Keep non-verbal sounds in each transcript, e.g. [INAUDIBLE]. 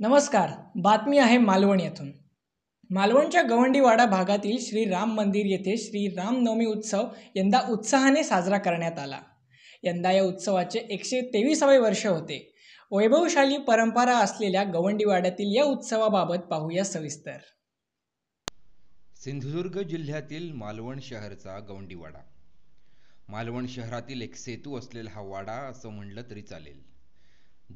नमस्कार बातमी आहे मालवण येथून मालवणच्या गवंडीवाडा भागातील श्री राम मंदिर येथे श्री नवमी उत्सव यंदा उत्साहाने साजरा करण्यात आला यंदा या उत्सवाचे एकशे तेवीसावे वर्ष होते वैभवशाली परंपरा असलेल्या गवंडीवाड्यातील या उत्सवाबाबत पाहूया सविस्तर सिंधुदुर्ग जिल्ह्यातील मालवण शहरचा गवंडीवाडा मालवण शहरातील एक सेतू असलेला हा वाडा असं म्हणलं तरी चालेल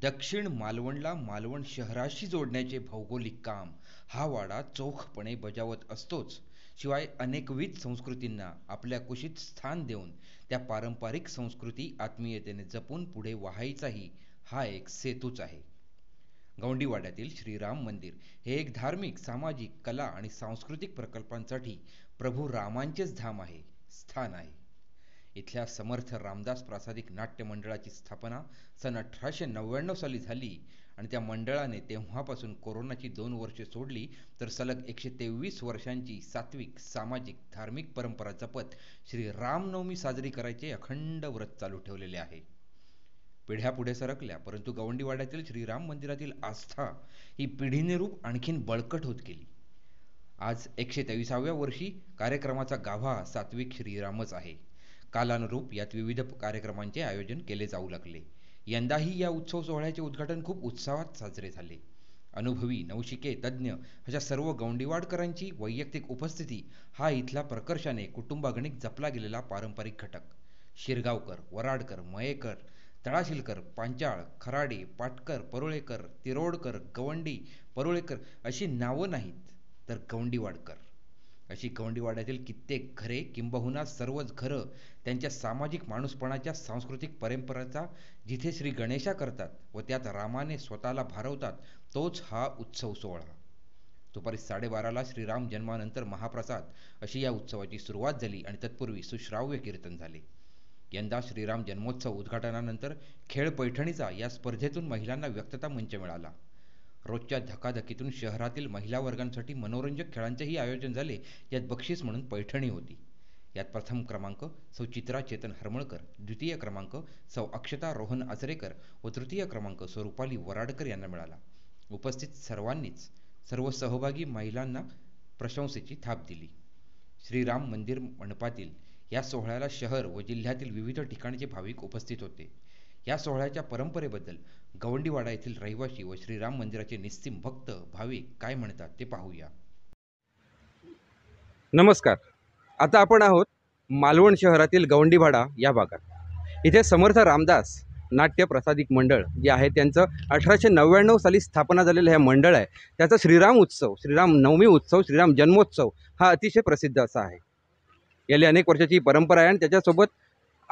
दक्षिण मालवणला मालवण शहराशी जोडण्याचे भौगोलिक काम हा वाडा चोखपणे बजावत असतोच शिवाय अनेकविध संस्कृतींना आपल्या कुशीत स्थान देऊन त्या पारंपरिक संस्कृती आत्मीयतेने जपून पुढे व्हायचाही हा एक सेतूच आहे गौंडीवाड्यातील श्रीराम मंदिर हे एक धार्मिक सामाजिक कला आणि सांस्कृतिक प्रकल्पांसाठी प्रभू रामांचेच धाम आहे स्थान आहे इथल्या समर्थ रामदास प्रासादिक नाट्य मंडळाची स्थापना सन अठराशे नव्याण्णव साली झाली आणि त्या मंडळाने तेव्हापासून कोरोनाची दोन वर्षे सोडली तर सलग एकशे तेवीस वर्षांची सात्विक सामाजिक धार्मिक परंपरा जपत श्री रामनवमी साजरी करायचे अखंड व्रत चालू ठेवलेले आहे पिढ्या पुढे सरकल्या परंतु गवंडीवाड्यातील श्रीराम मंदिरातील आस्था ही पिढीनेरूप आणखीन बळकट होत गेली आज एकशे तेविसाव्या वर्षी कार्यक्रमाचा गाभा सात्विक श्रीरामच आहे कालानुरूप यात विविध कार्यक्रमांचे आयोजन केले जाऊ लागले यंदाही या उत्सव सोहळ्याचे उद्घाटन खूप उत्साहात साजरे झाले अनुभवी नवशिके तज्ज्ञ अशा सर्व गौंडीवाडकरांची वैयक्तिक उपस्थिती हा इथला प्रकर्षाने कुटुंबागणिक जपला गेलेला पारंपरिक घटक शिरगावकर वराडकर मयेकर तळाशिलकर पांचाळ खराडे पाटकर परुळेकर तिरोडकर गवंडी परुळेकर अशी नावं नाहीत तर गवंडीवाडकर अशी कवंडीवाड्यातील कित्येक घरे किंबहुना सर्वच घरं त्यांच्या सामाजिक माणूसपणाच्या सांस्कृतिक परंपरेचा जिथे श्री गणेशा करतात व त्यात रामाने स्वतःला भारवतात तोच हा उत्सव सोहळा दुपारी साडेबाराला श्रीराम जन्मानंतर महाप्रसाद अशी या उत्सवाची सुरुवात झाली आणि तत्पूर्वी सुश्राव्य कीर्तन झाले यंदा श्रीराम जन्मोत्सव उद्घाटनानंतर खेळ पैठणीचा या स्पर्धेतून महिलांना व्यक्तता मंच मिळाला रोजच्या धकाधकीतून शहरातील महिला वर्गांसाठी मनोरंजक खेळांचेही आयोजन झाले यात बक्षीस म्हणून पैठणी होती यात प्रथम क्रमांक सौ चित्रा चेतन हरमळकर द्वितीय क्रमांक सौ अक्षता रोहन आचरेकर व तृतीय क्रमांक स्वरूपाली वराडकर यांना मिळाला उपस्थित सर्वांनीच सर्व सहभागी महिलांना प्रशंसेची थाप दिली श्रीराम मंदिर मंडपातील या सोहळ्याला शहर व जिल्ह्यातील विविध ठिकाणचे भाविक उपस्थित होते या सोहळ्याच्या परंपरेबद्दल गवंडीवाडा येथील रहिवाशी व श्रीराम मंदिराचे निस्तिम भक्त भाविक काय म्हणतात ते पाहूया नमस्कार आता आपण आहोत मालवण शहरातील गवंडीवाडा या भागात इथे समर्थ रामदास नाट्य प्रसादिक मंडळ जे आहे त्यांचं अठराशे नव्याण्णव साली स्थापना झालेलं हे मंडळ आहे त्याचा श्रीराम उत्सव श्रीराम नवमी उत्सव श्रीराम जन्मोत्सव हा अतिशय प्रसिद्ध असा आहे गेली अनेक वर्षाची परंपरा आहे आणि त्याच्यासोबत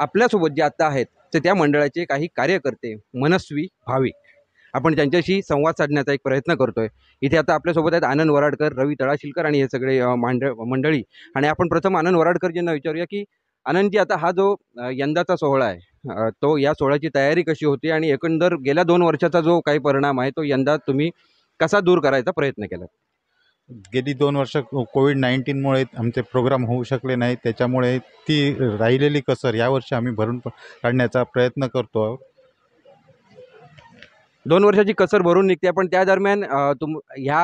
आपल्यासोबत जे आत्ता आहेत तर त्या मंडळाचे काही कार्यकर्ते मनस्वी भावी आपण त्यांच्याशी संवाद साधण्याचा एक प्रयत्न करतोय इथे आता आपल्यासोबत आहेत आनंद वराडकर रवी तळाशिलकर आणि हे सगळे मांड मंडळी आणि आपण प्रथम आनंद वराडकर यांना विचारूया की आनंदजी आता हा जो यंदाचा सोहळा आहे तो या सोहळ्याची तयारी कशी होती आणि एकंदर गेल्या दोन वर्षाचा जो काही परिणाम आहे तो यंदा तुम्ही कसा दूर करायचा प्रयत्न केला गेली दोन वर्ष कोविड मुळे आमचे प्रोग्राम होऊ शकले नाही त्याच्यामुळे ती राहिलेली कसर वर्षी आम्ही भरून काढण्याचा प्रयत्न करतो आहोत दोन वर्षाची कसर भरून निघते पण त्या दरम्यान तुम ह्या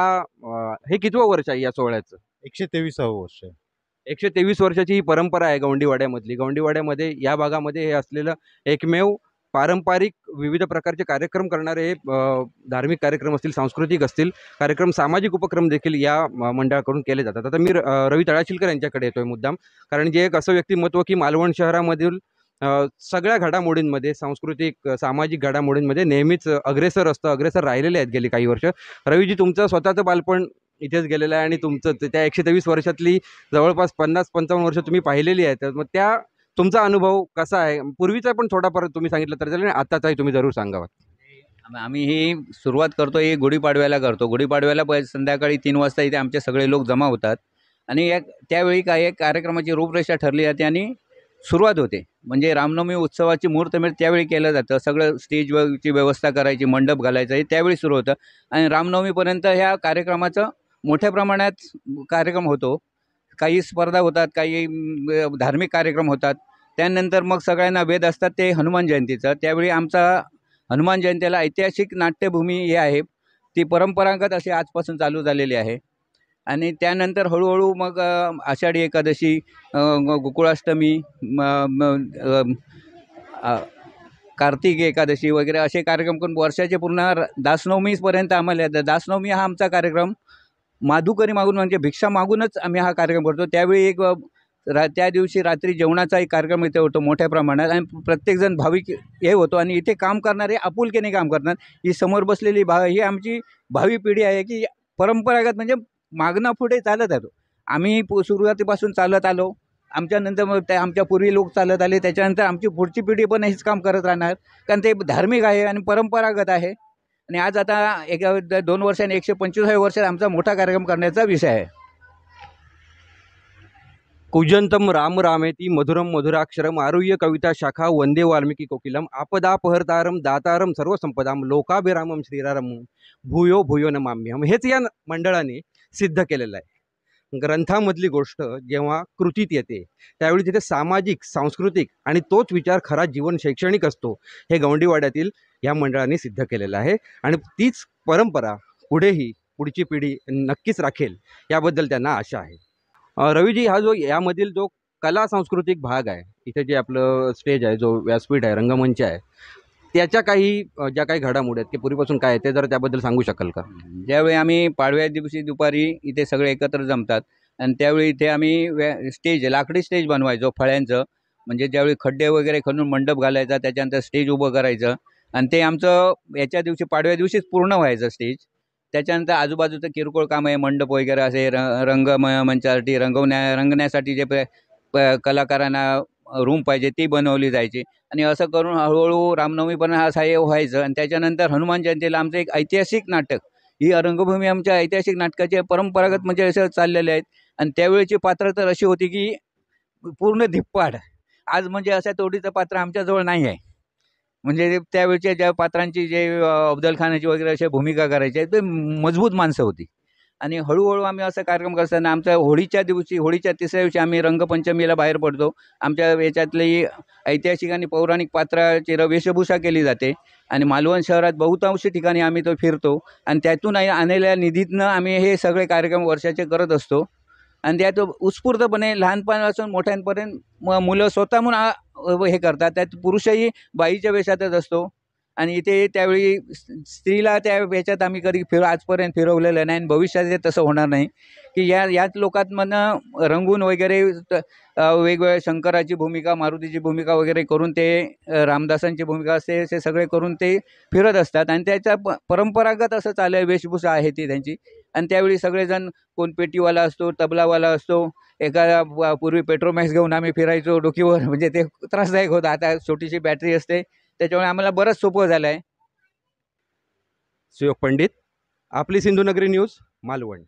हे कितवं वर्ष आहे या सोहळ्याचं एकशे तेवीसावं वर्ष आहे. एकशे तेवीस वर्षाची ही परंपरा आहे गौंडीवाड्यामधली गौंडीवाड्यामध्ये या भागामध्ये हे असलेलं एकमेव पारंपरिक विविध प्रकारचे कार्यक्रम करणारे धार्मिक कार्यक्रम असतील सांस्कृतिक असतील कार्यक्रम सामाजिक उपक्रम देखील या मंडळाकडून केले जातात आता मी रवी तळाशिलकर यांच्याकडे येतोय मुद्दाम कारण जे एक असं व्यक्तिमत्व की मालवण शहरामधील सगळ्या घडामोडींमध्ये सांस्कृतिक सामाजिक घडामोडींमध्ये नेहमीच अग्रेसर असतं अग्रेसर राहिलेले आहेत गेली काही वर्ष रवीजी तुमचं स्वतःचं बालपण इथेच गेलेलं आहे आणि तुमचं त्या एकशे तेवीस वर्षातली जवळपास पन्नास पंचावन्न वर्ष तुम्ही पाहिलेली आहेत मग त्या तुमचा अनुभव कसा आहे पूर्वीचा पण थोडा तुम्ही सांगितलं तर चालेल आताचाही आत्ताचाही तुम्ही जरूर सांगावा आम्ही ही सुरुवात करतो ही गुढीपाडव्याला करतो गुढीपाडव्याला प संध्याकाळी तीन वाजता इथे आमचे सगळे लोक जमा होतात आणि या त्यावेळी काय एक कार्यक्रमाची रूपरेषा ठरली जाते आणि सुरुवात होते म्हणजे रामनवमी उत्सवाची मुहूर्तमेळ त्यावेळी केलं जातं सगळं स्टेजची व्यवस्था करायची मंडप घालायचा हे त्यावेळी सुरू होतं आणि रामनवमीपर्यंत ह्या कार्यक्रमाचं मोठ्या प्रमाणात कार्यक्रम होतो काही स्पर्धा होतात काही धार्मिक कार्यक्रम होतात त्यानंतर मग सगळ्यांना वेद असतात ते हनुमान जयंतीचं त्यावेळी आमचा हनुमान जयंतीला ऐतिहासिक नाट्यभूमी हे आहे ती परंपरागत अशी आजपासून चालू झालेली आहे आणि त्यानंतर हळूहळू मग आषाढी एकादशी गोकुळाष्टमी कार्तिक एकादशी वगैरे असे कार्यक्रम करून वर्षाचे पूर्ण दासनवमीपर्यंत आम्हाला दासनवमी हा आमचा कार्यक्रम माधुकरी मागून म्हणजे भिक्षा मागूनच आम्ही हा कार्यक्रम करतो त्यावेळी एक रा त्या दिवशी रात्री जेवणाचा एक कार्यक्रम इथे होतो मोठ्या प्रमाणात आणि प्रत्येकजण भाविक हे होतो आणि इथे काम करणारे आपुलकीने काम करणार ही समोर बसलेली भा ही आमची भावी पिढी आहे की परंपरागत म्हणजे मागणं पुढे चालत आलो आम्ही सुरुवातीपासून चालत आलो आमच्यानंतर मग त्या आमच्या पूर्वी लोक चालत आले त्याच्यानंतर आमची पुढची पिढी पण हेच काम करत राहणार कारण ते धार्मिक आहे आणि परंपरागत आहे आणि आज आता एक दोन वर्षाने एकशे पंचवीसाव्या वर्षात आमचा मोठा कार्यक्रम करण्याचा विषय आहे कुजंतम राम रामेती मधुरम मधुराक्षरम आरुय्य कविता शाखा वंदे वाल्मिकी कोकिलम आपदापहरतारम दातारम सर्व संपदाम लोकाभिरामम श्रीराम भूयो भूयो न माम्यम हेच या मंडळाने सिद्ध केलेलं आहे ग्रंथामधली गोष्ट जेव्हा कृतीत येते त्यावेळी तिथे सामाजिक सांस्कृतिक आणि तोच विचार खरा जीवन शैक्षणिक असतो हे गवंडीवाड्यातील या मंडळाने सिद्ध केलेलं आहे आणि तीच परंपरा पुढेही पुढची पिढी नक्कीच राखेल याबद्दल त्यांना आशा आहे रवीजी हा जो यामधील जो कला सांस्कृतिक भाग आहे इथे जे आपलं स्टेज आहे जो व्यासपीठ आहे रंगमंच आहे त्याच्या काही ज्या काही घडामोडी आहेत की पूर्वीपासून काय ते जर त्याबद्दल सांगू शकाल का ज्यावेळी आम्ही पाडव्या दिवशी दुपारी इथे सगळे एकत्र जमतात आणि त्यावेळी इथे आम्ही व्या स्टेज लाकडी स्टेज बनवायचो फळ्यांचं म्हणजे ज्यावेळी खड्डे वगैरे खणून मंडप घालायचा त्याच्यानंतर स्टेज उभं करायचं आणि ते आमचं याच्या दिवशी पाडव्या दिवशीच पूर्ण व्हायचं स्टेज त्याच्यानंतर आजूबाजूचं किरकोळ काम आहे मंडप वगैरे असे र रंग मंचासाठी रंगवण्या रंगण्यासाठी जे प कलाकारांना रूम पाहिजे ती बनवली जायची आणि असं करून हळूहळू रामनवमी पण हा साह्य व्हायचं आणि त्याच्यानंतर हनुमान जयंतीला आमचं एक ऐतिहासिक नाटक ही रंगभूमी आमच्या ऐतिहासिक नाटकाचे परंपरागत म्हणजे असं चाललेले आहेत आणि त्यावेळेची पात्र तर अशी होती की पूर्ण धिप्पाड आज म्हणजे अशा तोडीचं पात्र आमच्याजवळ नाही आहे म्हणजे त्यावेळच्या ज्या पात्रांची जे अफजल खानाची वगैरे अशा भूमिका करायच्या ते मजबूत माणसं होती आणि हळूहळू आम्ही असं कार्यक्रम करताना आमच्या होळीच्या दिवशी होळीच्या तिसऱ्या दिवशी आम्ही रंगपंचमीला बाहेर पडतो आमच्या याच्यातली ऐतिहासिक आणि पौराणिक पात्राची वेशभूषा केली जाते आणि मालवण शहरात बहुतांश ठिकाणी आम्ही तो फिरतो आणि त्यातून आणलेल्या निधीतनं आम्ही हे सगळे कार्यक्रम वर्षाचे करत असतो आणि त्यात उत्स्फूर्तपणे लहानपणापासून मोठ्यांपर्यंत म मुलं स्वतः म्हणून हे करतात त्यात पुरुषही बाईच्या वेशातच असतो आणि इथे त्यावेळी स्त्रीला त्या वेशात आम्ही कधी फिर आजपर्यंत फिरवलेलं नाही आणि भविष्यात ते तसं होणार नाही की या याच लोकांमधनं रंगून वगैरे वेगवेगळ्या शंकराची भूमिका मारुतीची भूमिका वगैरे करून ते रामदासांची भूमिका असते असे सगळे करून ते फिरत असतात आणि त्याचा प परंपरागत असं चालू आहे वेशभूषा आहे ती त्यांची आणि त्यावेळी सगळेजण कोण पेटीवाला असतो तबलावाला असतो एखादा पूर्वी पेट्रोमॅक्स घेऊन आम्ही फिरायचो डोकीवर [LAUGHS] म्हणजे ते त्रासदायक होतं आता छोटीशी बॅटरी असते त्याच्यामुळे आम्हाला बरंच सोपं झालं आहे सुयोग पंडित आपली सिंधुनगरी न्यूज मालवण